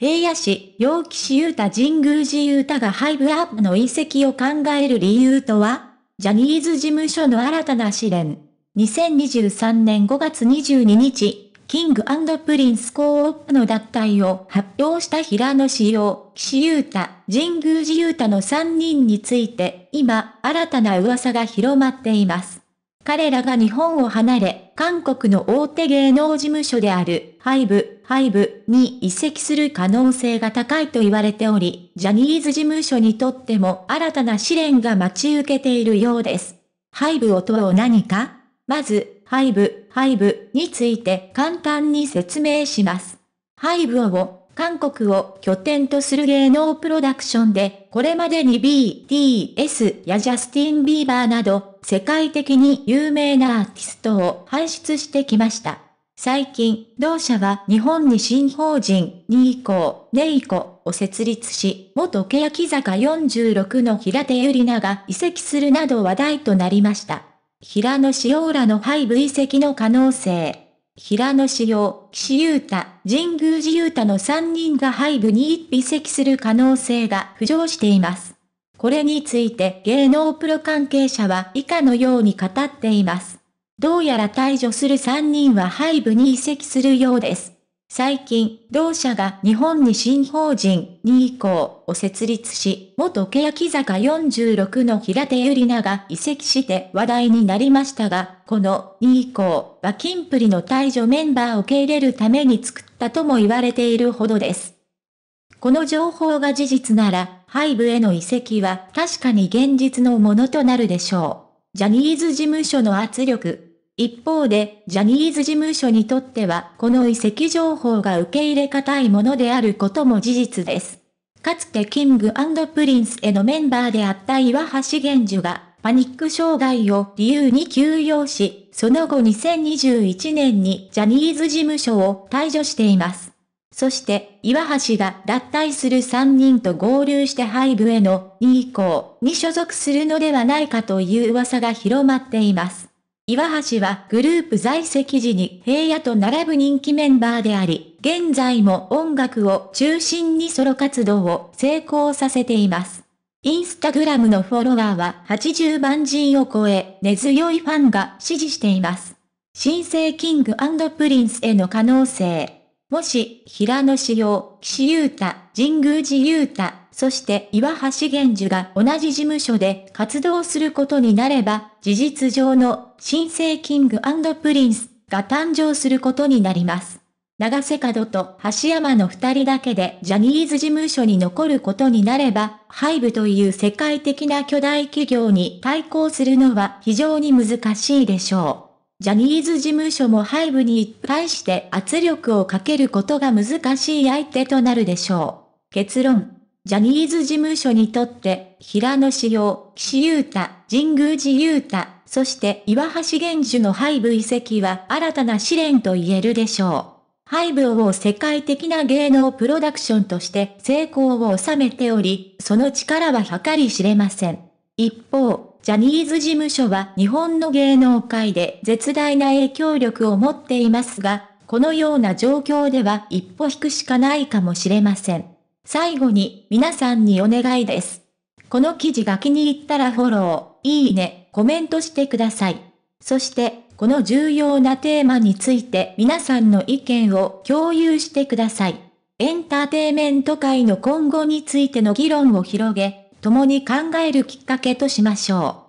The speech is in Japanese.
平野市、陽気市ユ太神宮寺ユ太がハイブアップの遺跡を考える理由とはジャニーズ事務所の新たな試練。2023年5月22日、キングプリンスコープの脱退を発表した平野市陽、岸優太、神宮寺優太の3人について、今、新たな噂が広まっています。彼らが日本を離れ、韓国の大手芸能事務所である、ハイブ、ハイブに移籍する可能性が高いと言われており、ジャニーズ事務所にとっても新たな試練が待ち受けているようです。ハイブ音を何かまず、ハイブ、ハイブについて簡単に説明します。ハイブを韓国を拠点とする芸能プロダクションで、これまでに BTS やジャスティン・ビーバーなど、世界的に有名なアーティストを輩出してきました。最近、同社は日本に新法人、ニーコー、ネイコを設立し、元欅坂46の平手ゆりなが移籍するなど話題となりました。平野紫耀らの廃部移籍の可能性。平野紫耀、岸優太、神宮寺優太の3人が背部に移籍する可能性が浮上しています。これについて芸能プロ関係者は以下のように語っています。どうやら退場する3人は背部に移籍するようです。最近、同社が日本に新法人2以降を設立し、元欅坂46の平手ゆりなが移籍して話題になりましたが、この2以降は金プリの退場メンバーを受け入れるために作ったとも言われているほどです。この情報が事実なら、ハイブへの移籍は確かに現実のものとなるでしょう。ジャニーズ事務所の圧力、一方で、ジャニーズ事務所にとっては、この遺跡情報が受け入れ難いものであることも事実です。かつてキングプリンスへのメンバーであった岩橋玄樹が、パニック障害を理由に休養し、その後2021年にジャニーズ事務所を退除しています。そして、岩橋が脱退する3人と合流してハイブへの2以降に所属するのではないかという噂が広まっています。岩橋はグループ在籍時に平野と並ぶ人気メンバーであり、現在も音楽を中心にソロ活動を成功させています。インスタグラムのフォロワーは80万人を超え、根強いファンが支持しています。新生キングプリンスへの可能性。もし、平野志陽、岸優太、神宮寺優太、そして岩橋玄樹が同じ事務所で活動することになれば、事実上の新生キングプリンスが誕生することになります。長瀬角と橋山の二人だけでジャニーズ事務所に残ることになれば、ハイブという世界的な巨大企業に対抗するのは非常に難しいでしょう。ジャニーズ事務所もハイブに対して圧力をかけることが難しい相手となるでしょう。結論。ジャニーズ事務所にとって、平野紫耀、岸優太、神宮寺優太、そして岩橋玄樹の背部遺跡は新たな試練と言えるでしょう。廃部を世界的な芸能プロダクションとして成功を収めており、その力は計り知れません。一方、ジャニーズ事務所は日本の芸能界で絶大な影響力を持っていますが、このような状況では一歩引くしかないかもしれません。最後に皆さんにお願いです。この記事が気に入ったらフォロー、いいね、コメントしてください。そして、この重要なテーマについて皆さんの意見を共有してください。エンターテイメント界の今後についての議論を広げ、共に考えるきっかけとしましょう。